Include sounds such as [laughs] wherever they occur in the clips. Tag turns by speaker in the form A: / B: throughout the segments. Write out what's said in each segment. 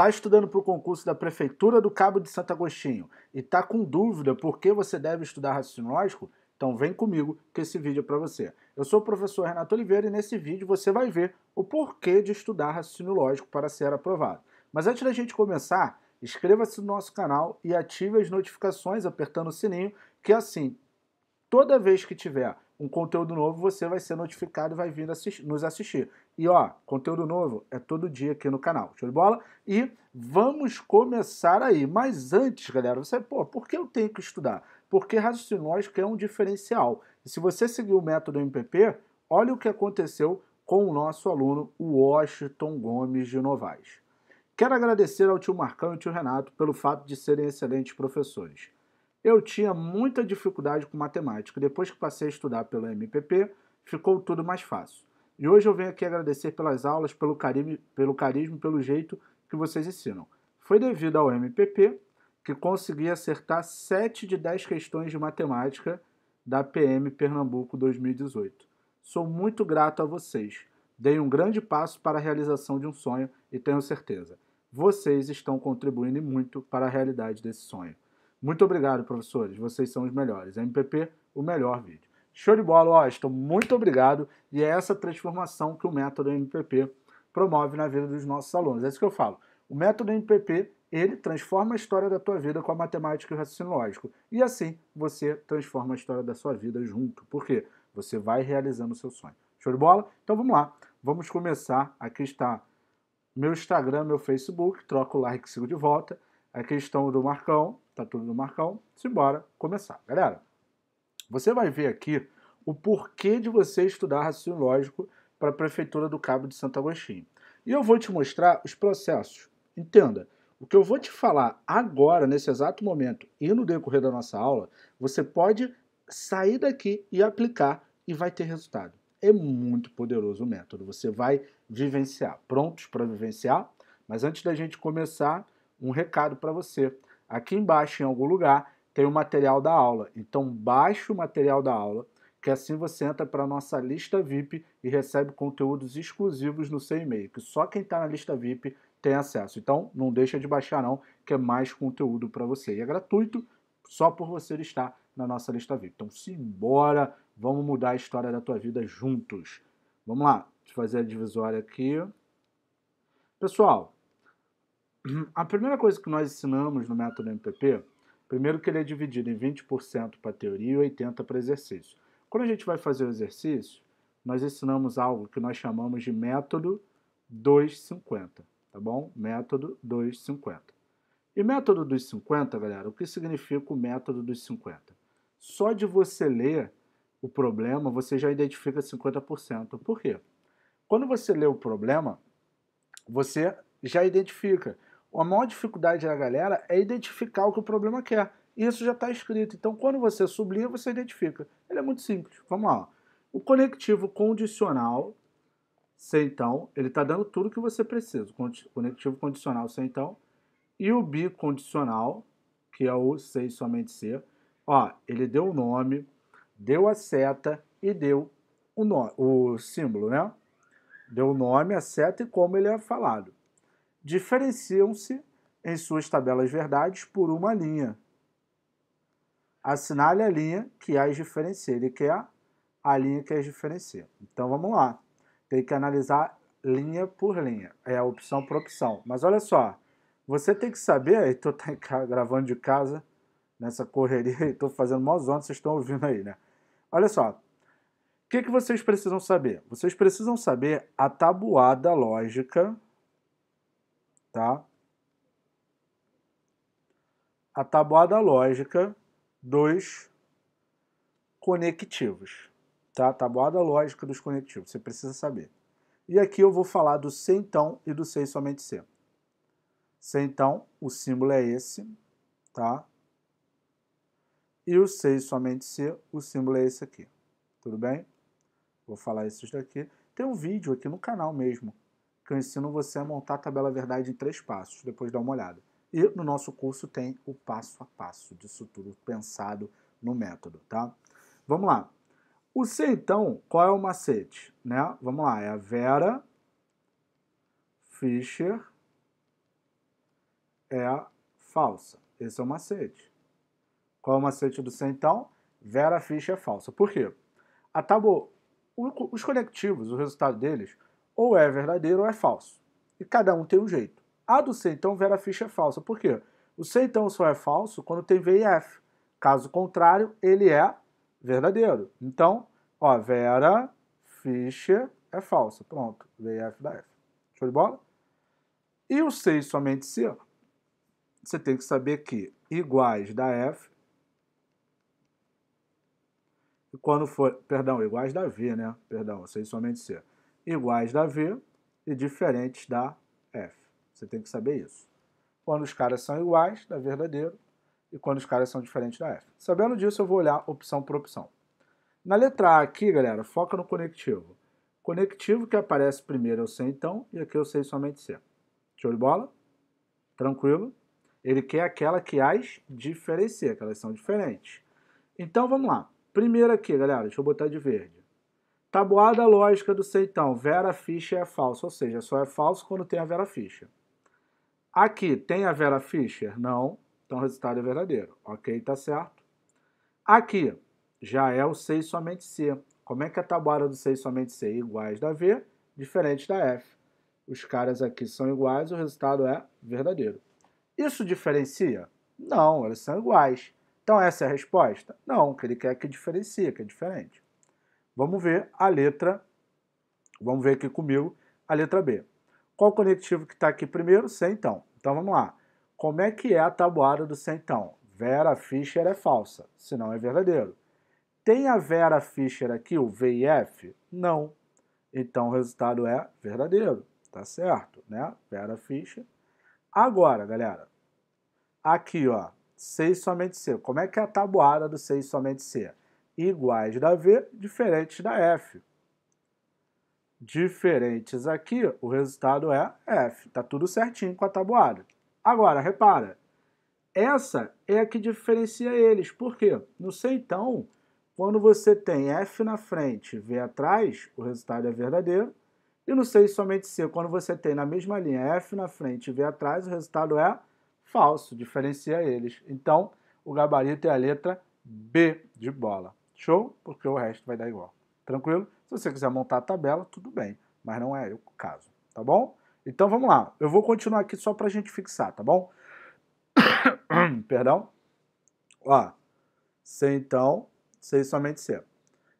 A: está estudando para o concurso da Prefeitura do Cabo de Santo Agostinho e está com dúvida por que você deve estudar raciocínio lógico, então vem comigo que esse vídeo é para você. Eu sou o professor Renato Oliveira e nesse vídeo você vai ver o porquê de estudar raciocínio lógico para ser aprovado. Mas antes da gente começar, inscreva-se no nosso canal e ative as notificações apertando o sininho, que assim, toda vez que tiver um conteúdo novo, você vai ser notificado e vai vir assistir, nos assistir. E ó, conteúdo novo é todo dia aqui no canal. Show de bola? E vamos começar aí. Mas antes, galera, você, pô, por que eu tenho que estudar? Porque raciocínio lógico é um diferencial. E se você seguir o método MPP, olha o que aconteceu com o nosso aluno, o Washington Gomes de Novaes. Quero agradecer ao tio Marcão e ao tio Renato pelo fato de serem excelentes professores. Eu tinha muita dificuldade com matemática. Depois que passei a estudar pelo MPP, ficou tudo mais fácil. E hoje eu venho aqui agradecer pelas aulas, pelo, carisma, pelo carisma, pelo jeito que vocês ensinam. Foi devido ao MPP que consegui acertar 7 de 10 questões de matemática da PM Pernambuco 2018. Sou muito grato a vocês. Dei um grande passo para a realização de um sonho e tenho certeza, vocês estão contribuindo muito para a realidade desse sonho. Muito obrigado, professores. Vocês são os melhores. MPP, o melhor vídeo. Show de bola, Washington. Muito obrigado. E é essa transformação que o método MPP promove na vida dos nossos alunos. É isso que eu falo. O método MPP, ele transforma a história da tua vida com a matemática e o raciocínio lógico. E assim, você transforma a história da sua vida junto. Por quê? Você vai realizando o seu sonho. Show de bola? Então vamos lá. Vamos começar. Aqui está meu Instagram, meu Facebook. Troca o like, sigo de volta. Aqui estão o do Marcão, na tá tudo do Marcão. Simbora começar. Galera, você vai ver aqui o porquê de você estudar raciocínio lógico para a Prefeitura do Cabo de Santo Agostinho. E eu vou te mostrar os processos. Entenda, o que eu vou te falar agora, nesse exato momento e no decorrer da nossa aula, você pode sair daqui e aplicar e vai ter resultado. É muito poderoso o método. Você vai vivenciar. Prontos para vivenciar? Mas antes da gente começar, um recado para você. Aqui embaixo, em algum lugar, tem o material da aula. Então, baixe o material da aula, que assim você entra para a nossa lista VIP e recebe conteúdos exclusivos no seu e-mail, que só quem está na lista VIP tem acesso. Então, não deixa de baixar não, que é mais conteúdo para você. E é gratuito só por você estar na nossa lista VIP. Então, simbora, vamos mudar a história da tua vida juntos. Vamos lá, deixa eu fazer a divisória aqui. Pessoal, Uhum. A primeira coisa que nós ensinamos no método MPP, primeiro que ele é dividido em 20% para teoria e 80% para exercício. Quando a gente vai fazer o exercício, nós ensinamos algo que nós chamamos de método 250, tá bom? Método 250. E método dos 50, galera, o que significa o método dos 50? Só de você ler o problema, você já identifica 50%. Por quê? Quando você lê o problema, você já identifica. A maior dificuldade da galera é identificar o que o problema quer. isso já está escrito. Então, quando você sublinha, você identifica. Ele é muito simples. Vamos lá. O conectivo condicional, sem então, ele está dando tudo que você precisa. O conectivo condicional, sem então. E o bicondicional, que é o sei somente ser. Ó, ele deu o nome, deu a seta e deu o, no, o símbolo, né? Deu o nome, a seta e como ele é falado diferenciam-se em suas tabelas verdades por uma linha. Assinale a linha que as diferencia. Ele quer a linha que as diferencia. Então vamos lá. Tem que analisar linha por linha. É opção por opção. Mas olha só, você tem que saber, Estou tá [laughs] gravando de casa nessa correria e [laughs] fazendo mó zona, vocês estão ouvindo aí, né? Olha só. O que, que vocês precisam saber? Vocês precisam saber a tabuada lógica tá? A tabuada lógica dos conectivos, tá? A tabuada lógica dos conectivos, você precisa saber. E aqui eu vou falar do C então e do C somente C. C então, o símbolo é esse, tá? E o C somente C, o símbolo é esse aqui. Tudo bem? Vou falar esses daqui. Tem um vídeo aqui no canal mesmo que eu ensino você a montar a tabela verdade em três passos, depois dá uma olhada. E no nosso curso tem o passo a passo disso tudo pensado no método, tá? Vamos lá. O C, então, qual é o macete? Né? Vamos lá, é a Vera Fischer é falsa. Esse é o macete. Qual é o macete do C, então? Vera Fischer é falsa. Por quê? A tabu... Os conectivos, o resultado deles, ou é verdadeiro ou é falso. E cada um tem um jeito. A do C, então, Vera Ficha é falsa. Por quê? O C, então, só é falso quando tem V e F. Caso contrário, ele é verdadeiro. Então, ó, Vera Fischer é falsa. Pronto, V e F da F. Show de bola? E o C e somente C, você tem que saber que iguais da F, e quando for, perdão, iguais da V, né? Perdão, C e somente C iguais da V e diferentes da F. Você tem que saber isso. Quando os caras são iguais, da verdadeiro, e quando os caras são diferentes da F. Sabendo disso, eu vou olhar opção por opção. Na letra A aqui, galera, foca no conectivo. Conectivo que aparece primeiro eu é sei então, e aqui eu sei somente C. Show de bola? Tranquilo? Ele quer aquela que as diferencia, que elas são diferentes. Então, vamos lá. Primeiro aqui, galera, deixa eu botar de verde. Tabuada lógica do Seitão. Vera Fischer é falso, ou seja, só é falso quando tem a Vera Fischer. Aqui, tem a Vera Fischer? Não. Então o resultado é verdadeiro. Ok, tá certo. Aqui, já é o 6 somente C. Como é que a tabuada do 6 somente C? É iguais da V, diferente da F. Os caras aqui são iguais, o resultado é verdadeiro. Isso diferencia? Não, eles são iguais. Então essa é a resposta? Não, que ele quer que diferencie, que é diferente. Vamos ver a letra, vamos ver aqui comigo, a letra B. Qual conectivo que está aqui primeiro? Sem então. Então vamos lá. Como é que é a tabuada do sem então? Vera Fischer é falsa, se não é verdadeiro. Tem a Vera Fischer aqui, o V F? Não. Então o resultado é verdadeiro, tá certo, né? Vera Fischer. Agora, galera, aqui ó, 6 somente C. Como é que é a tabuada do 6 somente C? iguais da V, diferentes da F. Diferentes aqui, o resultado é F. Está tudo certinho com a tabuada. Agora, repara, essa é a que diferencia eles. Por quê? No então, quando você tem F na frente, V atrás, o resultado é verdadeiro. E no sei somente C, quando você tem na mesma linha F na frente e V atrás, o resultado é falso, diferencia eles. Então, o gabarito é a letra B de bola. Show? Porque o resto vai dar igual. Tranquilo? Se você quiser montar a tabela, tudo bem. Mas não é o caso, tá bom? Então vamos lá. Eu vou continuar aqui só para a gente fixar, tá bom? [coughs] Perdão. Ó, C então, C somente C.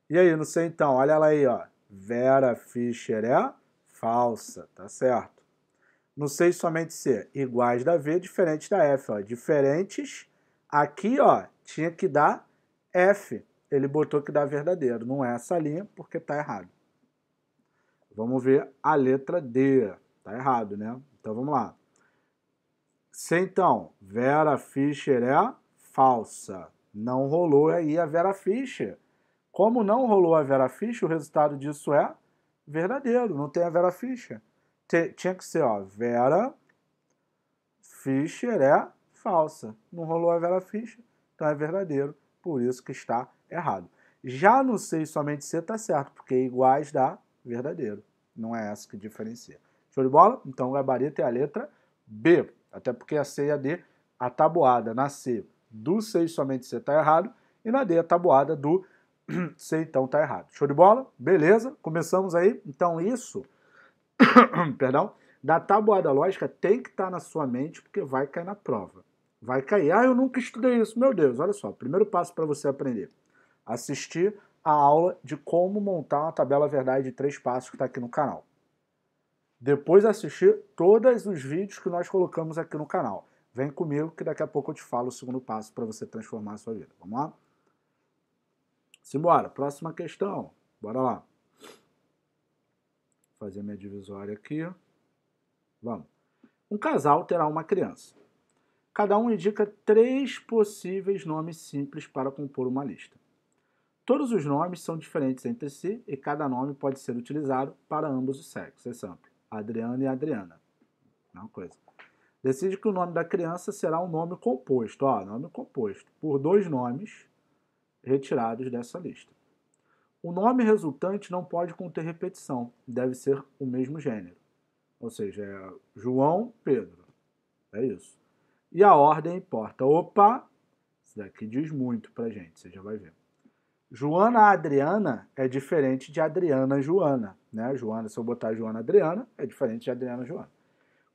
A: E aí, no C então, olha ela aí, ó. Vera Fischer é falsa, tá certo? No C somente C, iguais da V, diferente da F, ó. Diferentes, aqui, ó, tinha que dar F ele botou que dá verdadeiro. Não é essa linha, porque está errado. Vamos ver a letra D. Está errado, né? Então vamos lá. Se então, Vera Fischer é falsa. Não rolou aí a Vera Fischer. Como não rolou a Vera Fischer, o resultado disso é verdadeiro. Não tem a Vera Fischer. tinha que ser, ó, Vera Fischer é falsa. Não rolou a Vera Fischer, então é verdadeiro. Por isso que está errado. Já no 6 somente C está certo, porque iguais dá verdadeiro. Não é essa que diferencia. Show de bola? Então o gabarito é a letra B. Até porque a C e a D, a tabuada na C do 6 somente C está errado, e na D a tabuada do [clears throat] C então está errado. Show de bola? Beleza? Começamos aí. Então isso, [clears throat] perdão, da tabuada lógica tem que estar tá na sua mente, porque vai cair na prova. Vai cair. Ah, eu nunca estudei isso. Meu Deus, olha só. Primeiro passo para você aprender assistir a aula de como montar uma tabela verdade de três passos que está aqui no canal. Depois assistir todos os vídeos que nós colocamos aqui no canal. Vem comigo que daqui a pouco eu te falo o segundo passo para você transformar a sua vida. Vamos lá? Simbora, próxima questão. Bora lá. Vou fazer minha divisória aqui. Vamos. Um casal terá uma criança. Cada um indica três possíveis nomes simples para compor uma lista. Todos os nomes são diferentes entre si e cada nome pode ser utilizado para ambos os sexos. Exemplo, é Adriana e Adriana. Não é coisa. Decide que o nome da criança será um nome composto. Ó, nome composto por dois nomes retirados dessa lista. O nome resultante não pode conter repetição, deve ser o mesmo gênero. Ou seja, é João, Pedro. É isso. E a ordem importa. Opa! Isso daqui diz muito pra gente, você já vai ver. Joana Adriana é diferente de Adriana Joana, né? Joana, se eu botar Joana Adriana, é diferente de Adriana Joana.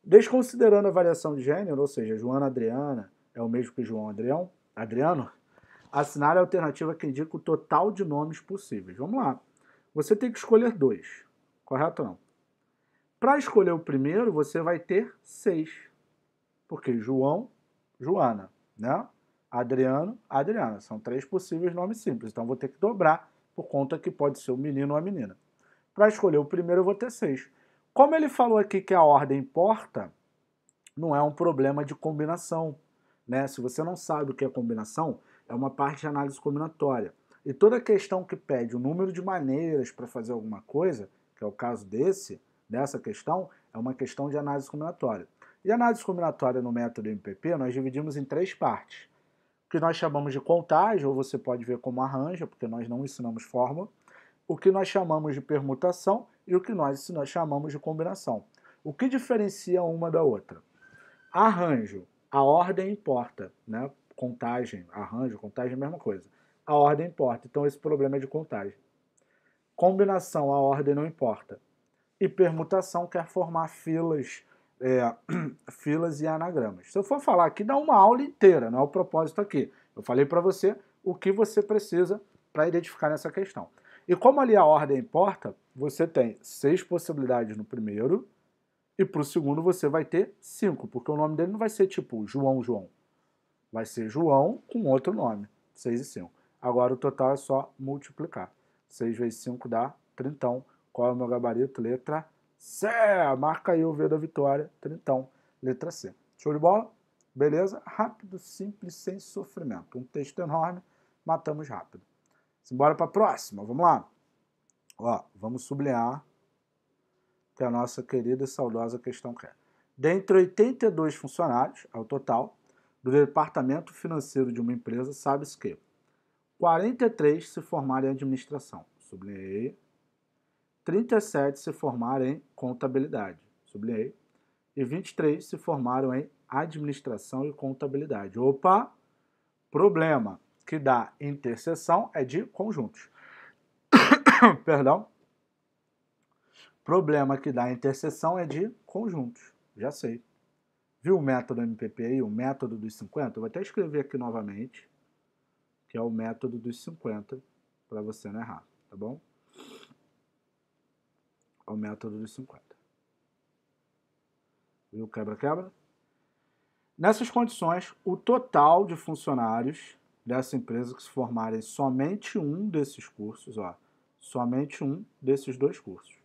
A: Desconsiderando a variação de gênero, ou seja, Joana Adriana é o mesmo que João Adrião, Adriano, assinale a alternativa que indica o total de nomes possíveis. Vamos lá. Você tem que escolher dois, correto ou não? Para escolher o primeiro, você vai ter seis, porque João, Joana, né? Adriano, Adriana. São três possíveis nomes simples. Então vou ter que dobrar por conta que pode ser o um menino ou a menina. Para escolher o primeiro, eu vou ter seis. Como ele falou aqui que a ordem importa, não é um problema de combinação. Né? Se você não sabe o que é combinação, é uma parte de análise combinatória. E toda questão que pede o número de maneiras para fazer alguma coisa, que é o caso desse, dessa questão, é uma questão de análise combinatória. E análise combinatória no método MPP nós dividimos em três partes que nós chamamos de contagem, ou você pode ver como arranja, porque nós não ensinamos fórmula, o que nós chamamos de permutação e o que nós, nós chamamos de combinação. O que diferencia uma da outra? Arranjo, a ordem importa, né? Contagem, arranjo, contagem é a mesma coisa. A ordem importa, então esse problema é de contagem. Combinação, a ordem não importa. E permutação quer formar filas é, [clears throat] filas e anagramas. Se eu for falar aqui, dá uma aula inteira, não é o propósito aqui. Eu falei para você o que você precisa para identificar nessa questão. E como ali a ordem importa, você tem seis possibilidades no primeiro, e para o segundo você vai ter cinco, porque o nome dele não vai ser tipo João João. Vai ser João com outro nome, 6 e 5. Agora o total é só multiplicar. 6 vezes 5 dá 30. Qual é o meu gabarito? Letra Cé, marca aí o V da vitória, trintão, letra C. Show de bola? Beleza? Rápido, simples, sem sofrimento. Um texto enorme, matamos rápido. Simbora para a próxima, vamos lá. Ó, vamos sublinhar que a nossa querida e saudosa questão quer. É. Dentre 82 funcionários, ao total, do departamento financeiro de uma empresa, sabe-se que 43 se formaram em administração. Sublinhei 37 se formaram em contabilidade, sublinhei, e 23 se formaram em administração e contabilidade. Opa! Problema que dá interseção é de conjuntos. [coughs] Perdão. Problema que dá interseção é de conjuntos. Já sei. Viu o método MPP aí, o método dos 50? Eu vou até escrever aqui novamente, que é o método dos 50, para você não errar, tá bom? ao método dos 50. Viu quebra-quebra? Nessas condições, o total de funcionários dessa empresa que se formarem somente um desses cursos, ó, somente um desses dois cursos.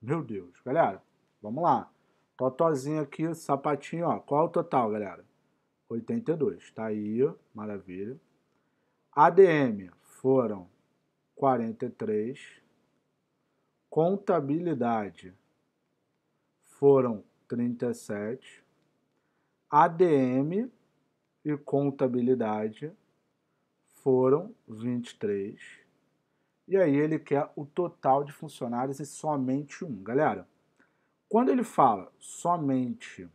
A: Meu Deus, galera, vamos lá. Totozinho aqui, sapatinho, ó. Qual é o total, galera? 82, tá aí, maravilha. ADM foram 43 contabilidade foram 37, ADM e contabilidade foram 23. E aí ele quer o total de funcionários e somente um. Galera, quando ele fala somente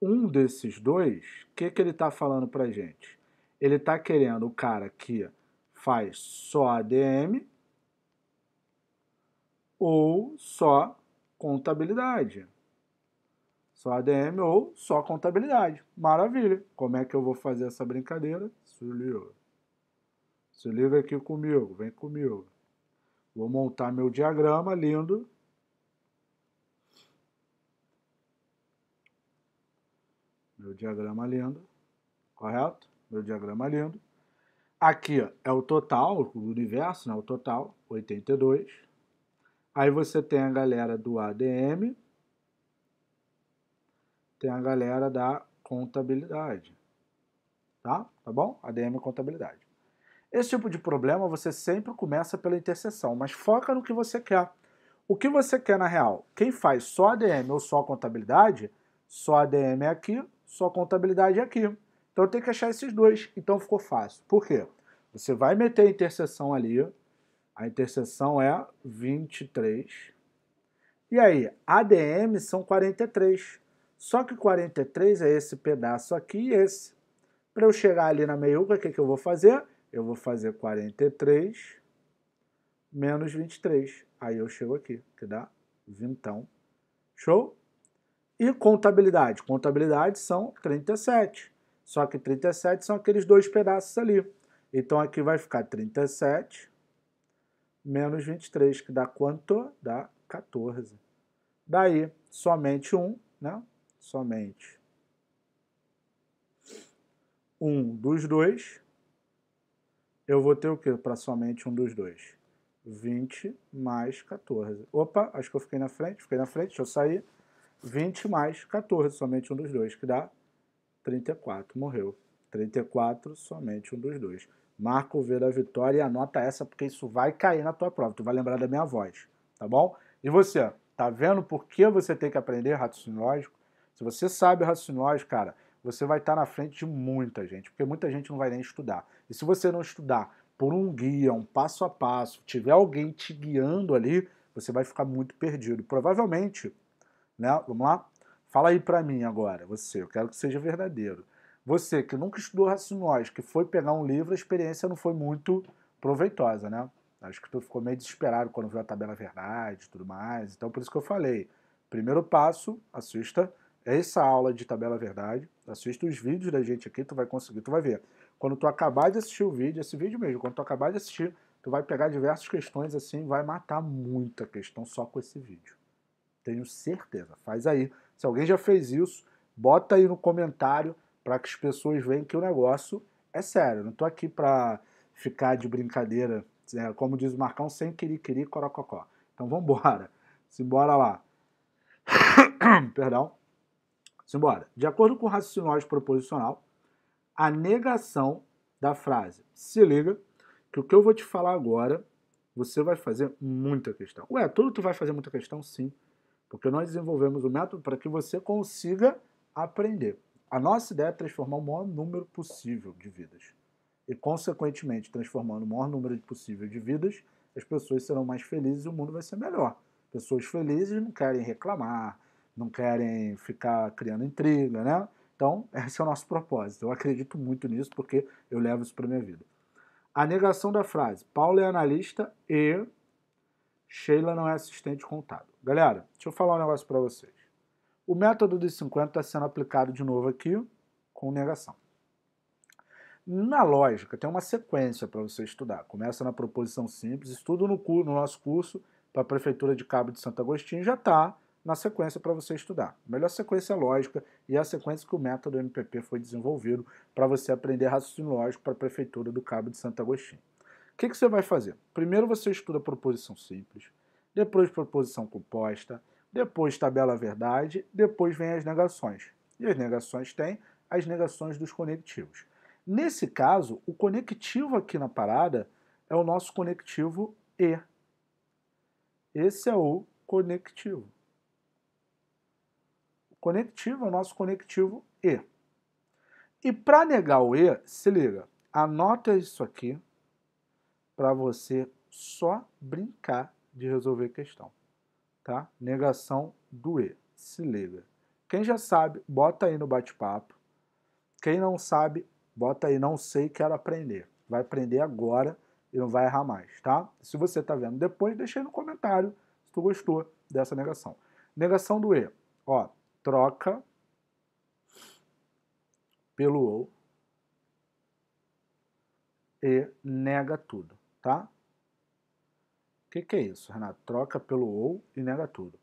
A: um desses dois, o que, que ele está falando para gente? Ele está querendo o cara que faz só ADM ou só contabilidade. Só ADM ou só contabilidade. Maravilha. Como é que eu vou fazer essa brincadeira? Se liga. Se liga aqui comigo, vem comigo. Vou montar meu diagrama lindo. Meu diagrama lindo, correto? Meu diagrama lindo. Aqui ó, é o total, o universo, né? o total, 82. Aí você tem a galera do ADM, tem a galera da contabilidade. Tá? Tá bom? ADM é contabilidade. Esse tipo de problema você sempre começa pela interseção, mas foca no que você quer. O que você quer na real? Quem faz só ADM ou só contabilidade, só ADM é aqui, só contabilidade é aqui. Então tem que achar esses dois. Então ficou fácil. Por quê? Você vai meter a interseção ali, a interseção é 23. E aí, ADM são 43. Só que 43 é esse pedaço aqui e esse. Para eu chegar ali na meiuca, o que, que eu vou fazer? Eu vou fazer 43 menos 23. Aí eu chego aqui, que dá 20. Show? E contabilidade? Contabilidade são 37. Só que 37 são aqueles dois pedaços ali. Então aqui vai ficar 37 menos 23, que dá quanto? Dá 14. Daí, somente 1, né? Somente 1 dos dois, eu vou ter o quê para somente um dos dois? 20 mais 14. Opa, acho que eu fiquei na frente, fiquei na frente, deixa eu sair. 20 mais 14, somente um dos dois, que dá 34. Morreu. 34, somente um dos dois. Marca o V da vitória e anota essa, porque isso vai cair na tua prova. Tu vai lembrar da minha voz, tá bom? E você, tá vendo por que você tem que aprender raciocínio lógico? Se você sabe raciocínio lógico, cara, você vai estar tá na frente de muita gente, porque muita gente não vai nem estudar. E se você não estudar por um guia, um passo a passo, tiver alguém te guiando ali, você vai ficar muito perdido. Provavelmente, né? Vamos lá? Fala aí pra mim agora, você. Eu quero que seja verdadeiro você que nunca estudou raciocínio que foi pegar um livro, a experiência não foi muito proveitosa, né? Acho que tu ficou meio desesperado quando viu a tabela verdade e tudo mais. Então, por isso que eu falei, primeiro passo, assista essa aula de tabela verdade, assista os vídeos da gente aqui, tu vai conseguir, tu vai ver. Quando tu acabar de assistir o vídeo, esse vídeo mesmo, quando tu acabar de assistir, tu vai pegar diversas questões assim, vai matar muita questão só com esse vídeo. Tenho certeza. Faz aí. Se alguém já fez isso, bota aí no comentário para que as pessoas vejam que o negócio é sério. Não estou aqui para ficar de brincadeira, né? como diz o Marcão, sem querer, querer, corococó. Então vamos embora. Simbora lá. [coughs] Perdão. Simbora. De acordo com o raciocínio proposicional, a negação da frase. Se liga que o que eu vou te falar agora, você vai fazer muita questão. Ué, tudo tu vai fazer muita questão? Sim. Porque nós desenvolvemos o método para que você consiga aprender. A nossa ideia é transformar o maior número possível de vidas. E, consequentemente, transformando o maior número possível de vidas, as pessoas serão mais felizes e o mundo vai ser melhor. Pessoas felizes não querem reclamar, não querem ficar criando intriga, né? Então, esse é o nosso propósito. Eu acredito muito nisso porque eu levo isso para minha vida. A negação da frase: Paulo é analista e Sheila não é assistente contado. Galera, deixa eu falar um negócio para vocês. O método dos 50 está sendo aplicado de novo aqui com negação. Na lógica, tem uma sequência para você estudar. Começa na proposição simples, estudo no, no nosso curso para a Prefeitura de Cabo de Santo Agostinho, já está na sequência para você estudar. A melhor sequência é lógica e é a sequência que o método MPP foi desenvolvido para você aprender raciocínio lógico para a Prefeitura do Cabo de Santo Agostinho. O que, que você vai fazer? Primeiro você estuda proposição simples, depois proposição composta, depois tabela a verdade, depois vem as negações. E as negações têm as negações dos conectivos. Nesse caso, o conectivo aqui na parada é o nosso conectivo E. Esse é o conectivo. O conectivo é o nosso conectivo E. E para negar o E, se liga, anota isso aqui para você só brincar de resolver questão tá? Negação do E. Se liga. Quem já sabe, bota aí no bate-papo. Quem não sabe, bota aí não sei, quero aprender. Vai aprender agora e não vai errar mais, tá? Se você tá vendo depois, deixa aí no comentário se tu gostou dessa negação. Negação do E. Ó, troca pelo ou e nega tudo, tá? O que, que é isso, Renato? Troca pelo OU e nega tudo.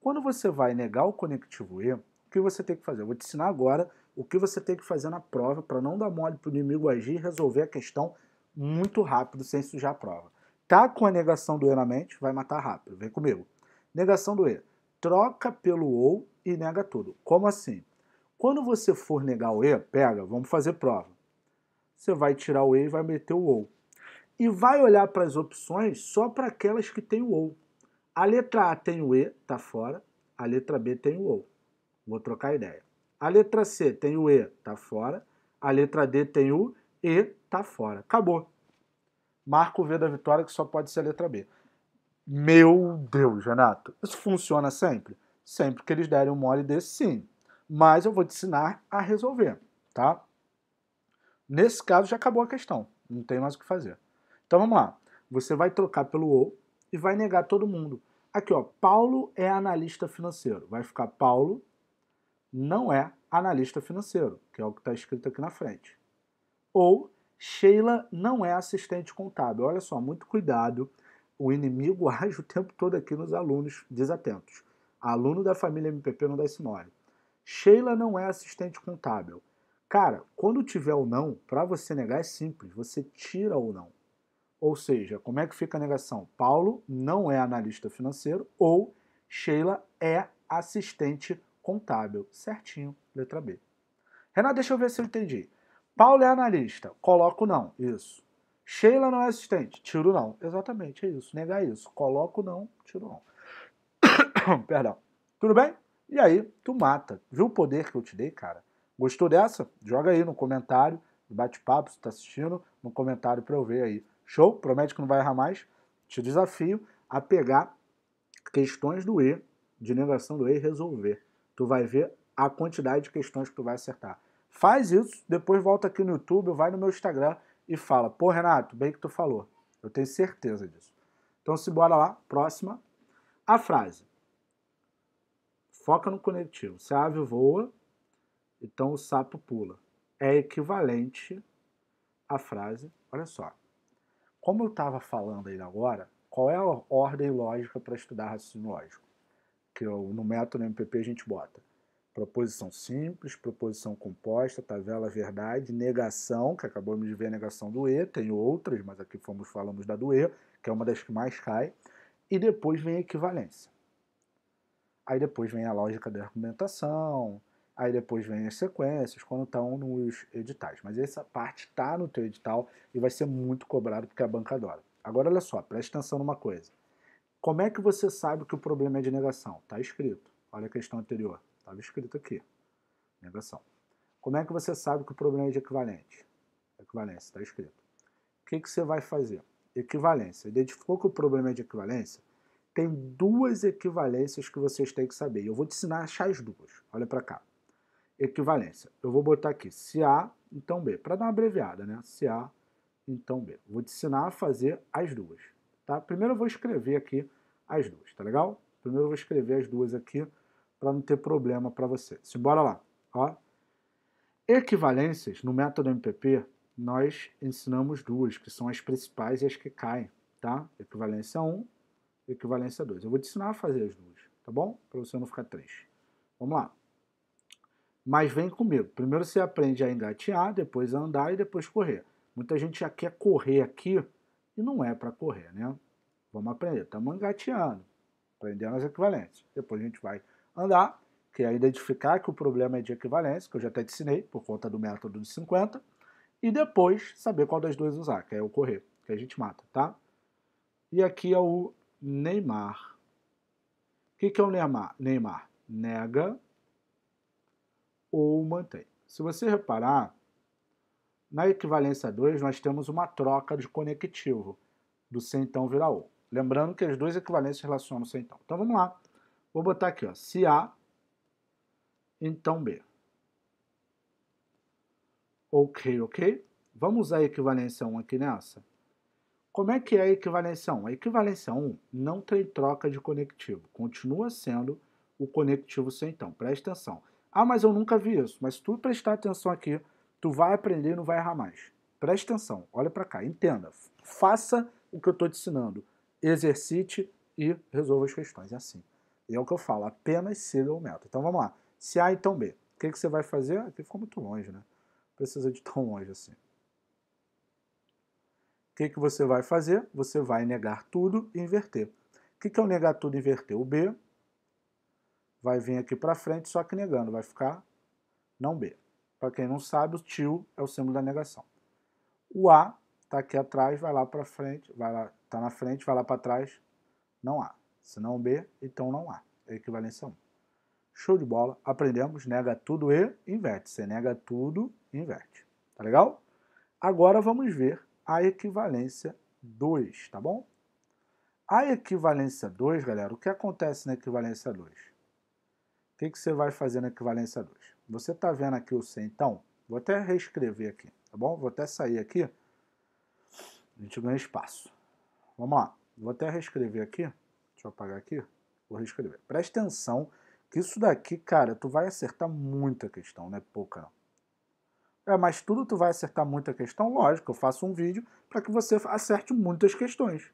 A: Quando você vai negar o conectivo E, o que você tem que fazer? Eu vou te ensinar agora o que você tem que fazer na prova para não dar mole para o inimigo agir e resolver a questão muito rápido sem sujar a prova. Tá com a negação do E na mente, vai matar rápido. Vem comigo. Negação do E. Troca pelo OU e nega tudo. Como assim? Quando você for negar o E, pega, vamos fazer prova. Você vai tirar o E e vai meter o OU e vai olhar para as opções só para aquelas que tem o OU. A letra A tem o E, está fora. A letra B tem o OU. Vou trocar ideia. A letra C tem o E, está fora. A letra D tem o E, está fora. Acabou. Marca o V da vitória, que só pode ser a letra B. Meu Deus, Renato. Isso funciona sempre? Sempre que eles derem um mole desse, sim. Mas eu vou te ensinar a resolver, tá? Nesse caso, já acabou a questão. Não tem mais o que fazer. Então vamos lá. Você vai trocar pelo o e vai negar todo mundo. Aqui, ó, Paulo é analista financeiro. Vai ficar Paulo não é analista financeiro, que é o que está escrito aqui na frente. Ou Sheila não é assistente contábil. Olha só, muito cuidado. O inimigo [laughs] age o tempo todo aqui nos alunos desatentos. Aluno da família MPP não dá esse nome. Sheila não é assistente contábil. Cara, quando tiver o não, para você negar é simples, você tira o não. Ou seja, como é que fica a negação? Paulo não é analista financeiro ou Sheila é assistente contábil. Certinho, letra B. Renato, deixa eu ver se eu entendi. Paulo é analista, coloco não, isso. Sheila não é assistente, tiro não. Exatamente, é isso, negar isso. Coloco não, tiro não. [coughs] Perdão. Tudo bem? E aí, tu mata. Viu o poder que eu te dei, cara? Gostou dessa? Joga aí no comentário, bate-papo, se tá assistindo, no comentário pra eu ver aí Show? Promete que não vai errar mais? Te desafio a pegar questões do E, de negação do E e resolver. Tu vai ver a quantidade de questões que tu vai acertar. Faz isso, depois volta aqui no YouTube, vai no meu Instagram e fala: Pô, Renato, bem que tu falou. Eu tenho certeza disso. Então, se bora lá, próxima. A frase. Foca no conectivo. Se a ave voa, então o sapo pula. É equivalente à frase, olha só, como eu estava falando aí agora, qual é a ordem lógica para estudar raciocínio lógico? Que eu, no método MPP a gente bota proposição simples, proposição composta, tabela verdade, negação, que acabamos de ver a negação do E, tem outras, mas aqui fomos falamos da do E, que é uma das que mais cai, e depois vem a equivalência. Aí depois vem a lógica da argumentação, aí depois vem as sequências, quando estão tá nos editais. Mas essa parte está no teu edital e vai ser muito cobrado porque a banca adora. Agora olha só, preste atenção numa coisa. Como é que você sabe que o problema é de negação? Está escrito. Olha a questão anterior. Estava escrito aqui. Negação. Como é que você sabe que o problema é de equivalente? Equivalência, está escrito. O que, que você vai fazer? Equivalência. Identificou que o problema é de equivalência? Tem duas equivalências que vocês têm que saber. Eu vou te ensinar a achar as duas. Olha para cá equivalência. Eu vou botar aqui se A, então B, para dar uma abreviada, né? Se A, então B. Vou te ensinar a fazer as duas, tá? Primeiro eu vou escrever aqui as duas, tá legal? Primeiro eu vou escrever as duas aqui para não ter problema para você. Se bora lá, ó. Equivalências no método MPP nós ensinamos duas, que são as principais e as que caem, tá? Equivalência 1, equivalência 2. Eu vou te ensinar a fazer as duas, tá bom? Para você não ficar triste. Vamos lá. Mas vem comigo. Primeiro você aprende a engatear, depois a andar e depois correr. Muita gente já quer correr aqui e não é para correr, né? Vamos aprender. Estamos engateando, aprendendo as equivalências. Depois a gente vai andar, que é identificar que o problema é de equivalência, que eu já até te ensinei por conta do método de 50. E depois saber qual das duas usar, que é o correr, que a gente mata, tá? E aqui é o Neymar. O que, que é o Neymar? Neymar nega ou mantém. Se você reparar, na equivalência 2 nós temos uma troca de conectivo do centão vira ou. Lembrando que as duas equivalências relacionam o centão. Então vamos lá. Vou botar aqui, ó, se A, então B. Ok, ok. Vamos usar a equivalência 1 aqui nessa? Como é que é a equivalência 1? A equivalência 1 não tem troca de conectivo, continua sendo o conectivo centão. Presta atenção. Ah, mas eu nunca vi isso. Mas se tu prestar atenção aqui, tu vai aprender e não vai errar mais. Presta atenção, olha para cá, entenda. Faça o que eu estou te ensinando. Exercite e resolva as questões. É assim. E é o que eu falo, apenas siga o método. Então vamos lá. Se A, então B. O que, que você vai fazer? Aqui ficou muito longe, né? Precisa de tão longe assim. O que, que você vai fazer? Você vai negar tudo e inverter. O que, que é o negar tudo e inverter? O B vai vir aqui para frente, só que negando, vai ficar não B. Para quem não sabe, o tio é o símbolo da negação. O A está aqui atrás, vai lá para frente, vai lá, está na frente, vai lá para trás, não A. Se não B, então não A. É equivalência 1. Show de bola. Aprendemos, nega tudo e inverte. Você nega tudo, inverte. Tá legal? Agora vamos ver a equivalência 2, tá bom? A equivalência 2, galera, o que acontece na equivalência 2? O que, que você vai fazer na equivalência 2? Você está vendo aqui o C, então, vou até reescrever aqui, tá bom? Vou até sair aqui, a gente ganha espaço. Vamos lá, vou até reescrever aqui, deixa eu apagar aqui, vou reescrever. Presta atenção que isso daqui, cara, tu vai acertar muita questão, não é pouca não. É, mas tudo tu vai acertar muita questão, lógico, eu faço um vídeo para que você acerte muitas questões.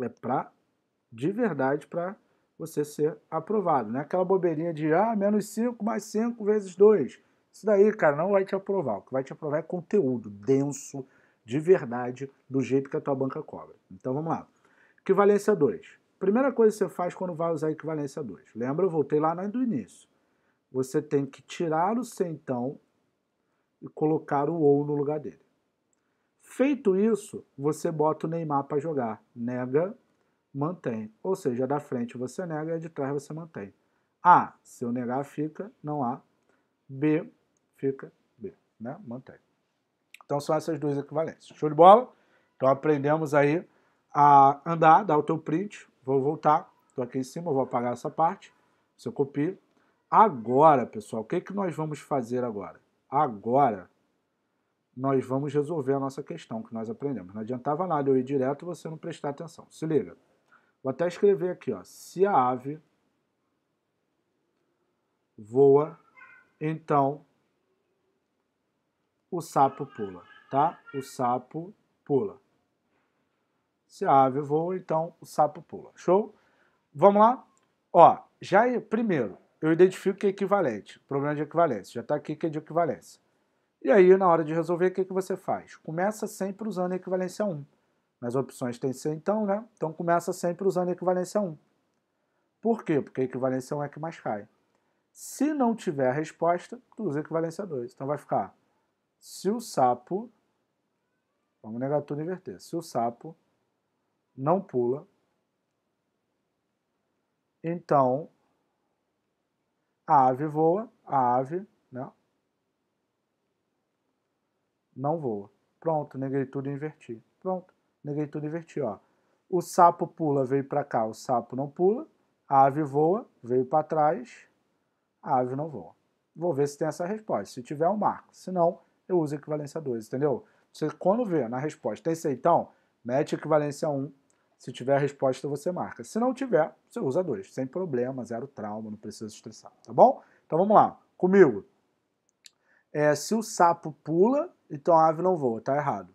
A: É pra, de verdade, para você ser aprovado. né? aquela bobeirinha de, ah, menos 5 mais 5 vezes 2. Isso daí, cara, não vai te aprovar. O que vai te aprovar é conteúdo denso, de verdade, do jeito que a tua banca cobra. Então vamos lá. Equivalência 2. Primeira coisa que você faz quando vai usar equivalência 2. Lembra, eu voltei lá do início. Você tem que tirar o centão e colocar o ou no lugar dele. Feito isso, você bota o Neymar para jogar. Nega mantém. Ou seja, da frente você nega e de trás você mantém. A, se eu negar, fica, não há. B, fica, B, né? Mantém. Então são essas duas equivalências. Show de bola? Então aprendemos aí a andar, dar o teu print. Vou voltar, estou aqui em cima, vou apagar essa parte. Se eu copio. Agora, pessoal, o que, é que nós vamos fazer agora? Agora, nós vamos resolver a nossa questão que nós aprendemos. Não adiantava nada eu ir direto e você não prestar atenção. Se liga. Vou até escrever aqui, ó. Se a ave voa, então o sapo pula, tá? O sapo pula. Se a ave voa, então o sapo pula. Show? Vamos lá? Ó, já é, primeiro, eu identifico que é equivalente, problema de equivalência. Já está aqui que é de equivalência. E aí, na hora de resolver, o que, que você faz? Começa sempre usando a equivalência 1. Nas opções tem que ser então, né? Então começa sempre usando equivalência 1. Por quê? Porque é a equivalência 1 é que mais cai. Se não tiver a resposta, tu usa equivalência 2. Então vai ficar, se o sapo, vamos negar tudo e inverter, se o sapo não pula, então a ave voa, a ave né, não voa. Pronto, neguei tudo e inverti. Pronto negritude invertida, ó. O sapo pula, veio para cá, o sapo não pula. A ave voa, veio para trás, a ave não voa. Vou ver se tem essa resposta. Se tiver, eu marco. Se não, eu uso equivalência 2, entendeu? Você, quando vê na resposta, tem então mete equivalência 1. Se tiver a resposta, você marca. Se não tiver, você usa 2. Sem problema, zero trauma, não precisa estressar, tá bom? Então vamos lá, comigo. É, se o sapo pula, então a ave não voa, tá errado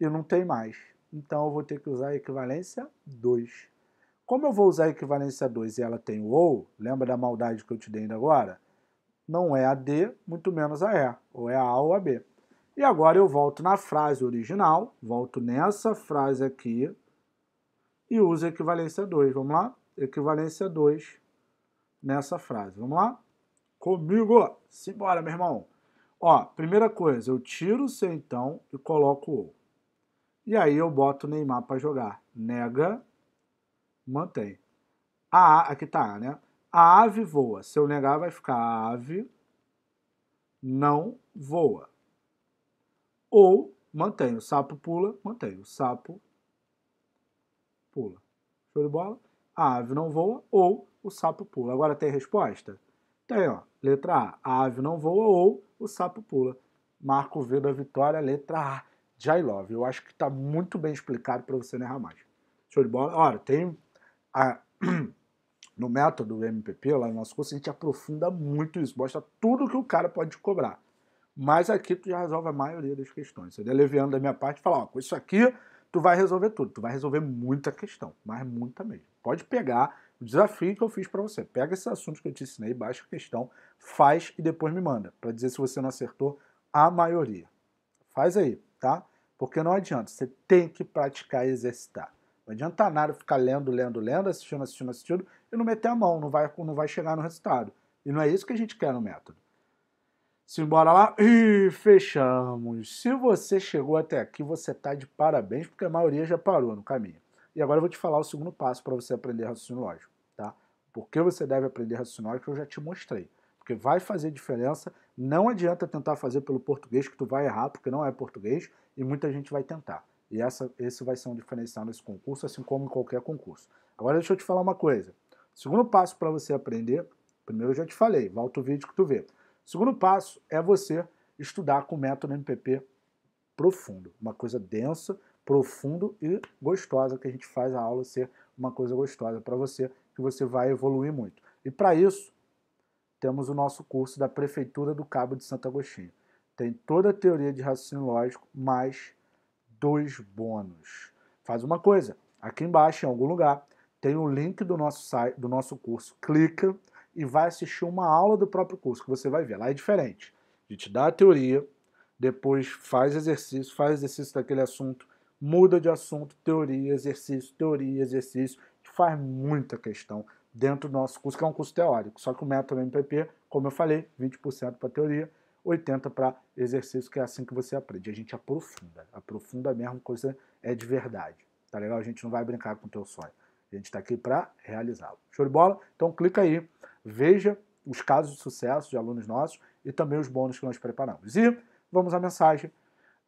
A: e não tem mais. Então eu vou ter que usar a equivalência 2. Como eu vou usar a equivalência 2 e ela tem o ou, lembra da maldade que eu te dei ainda agora? Não é a D, muito menos a E, ou é a A ou a B. E agora eu volto na frase original, volto nessa frase aqui e uso a equivalência 2. Vamos lá? Equivalência 2 nessa frase. Vamos lá? Comigo! Simbora, meu irmão! Ó, primeira coisa, eu tiro o C então e coloco o ou. E aí eu boto o Neymar para jogar. Nega, mantém. A, aqui tá né? A ave voa. Se eu negar, vai ficar a ave não voa. Ou mantém. O sapo pula, mantém. O sapo pula. Show de bola? A ave não voa ou o sapo pula. Agora tem resposta? Tem, ó. Letra A. A ave não voa ou o sapo pula. Marco V da vitória, letra A. Jai Love. Eu acho que está muito bem explicado para você não errar mais. Show de bola. Olha, tem a, [clears throat] no método MPP, lá no nosso curso, a gente aprofunda muito isso, mostra tudo que o cara pode cobrar. Mas aqui tu já resolve a maioria das questões. Você aliviando da minha parte, falar, ó, com isso aqui tu vai resolver tudo, tu vai resolver muita questão, mas muita mesmo. Pode pegar o desafio que eu fiz para você. Pega esses assuntos que eu te ensinei, baixa a questão, faz e depois me manda, para dizer se você não acertou a maioria. Faz aí tá? Porque não adianta, você tem que praticar e exercitar. Não adianta nada ficar lendo, lendo, lendo, assistindo, assistindo, assistindo e não meter a mão, não vai, não vai chegar no resultado. E não é isso que a gente quer no método. Simbora lá e fechamos. Se você chegou até aqui, você está de parabéns, porque a maioria já parou no caminho. E agora eu vou te falar o segundo passo para você aprender raciocínio lógico, tá? Porque você deve aprender raciocínio lógico, eu já te mostrei porque vai fazer diferença. Não adianta tentar fazer pelo português, que tu vai errar, porque não é português, e muita gente vai tentar. E essa, esse vai ser um diferencial nesse concurso, assim como em qualquer concurso. Agora deixa eu te falar uma coisa. Segundo passo para você aprender, primeiro eu já te falei, volta o vídeo que tu vê. Segundo passo é você estudar com o método MPP profundo, uma coisa densa, profundo e gostosa que a gente faz a aula ser uma coisa gostosa para você, que você vai evoluir muito. E para isso, temos o nosso curso da Prefeitura do Cabo de Santo Agostinho. Tem toda a teoria de raciocínio lógico, mais dois bônus. Faz uma coisa, aqui embaixo, em algum lugar, tem o link do nosso site, do nosso curso. Clica e vai assistir uma aula do próprio curso, que você vai ver. Lá é diferente. A gente dá a teoria, depois faz exercício, faz exercício daquele assunto, muda de assunto, teoria, exercício, teoria, exercício. Faz muita questão dentro do nosso curso, que é um curso teórico. Só que o método MPP, como eu falei, 20% para teoria, 80% para exercício, que é assim que você aprende. A gente aprofunda, aprofunda mesmo, coisa é de verdade. Tá legal? A gente não vai brincar com o teu sonho. A gente está aqui para realizá-lo. Show de bola? Então clica aí, veja os casos de sucesso de alunos nossos e também os bônus que nós preparamos. E vamos à mensagem.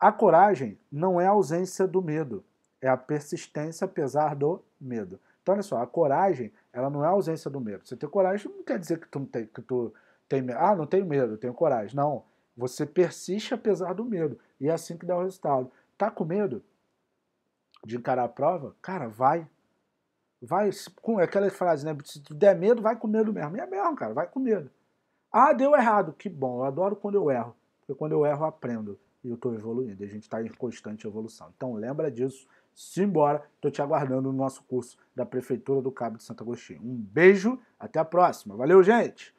A: A coragem não é a ausência do medo, é a persistência apesar do medo. Então, olha só, a coragem ela não é a ausência do medo. Você ter coragem não quer dizer que tu não tem, que tu tem medo. Ah, não tenho medo, eu tenho coragem. Não. Você persiste apesar do medo. E é assim que dá o resultado. Tá com medo de encarar a prova? Cara, vai. Vai, com aquela frase, né? Se tu der medo, vai com medo mesmo. E é mesmo, cara, vai com medo. Ah, deu errado. Que bom, eu adoro quando eu erro. Porque quando eu erro, eu aprendo. E eu estou evoluindo. E a gente está em constante evolução. Então lembra disso Simbora, estou te aguardando no nosso curso da Prefeitura do Cabo de Santo Agostinho. Um beijo, até a próxima. Valeu, gente!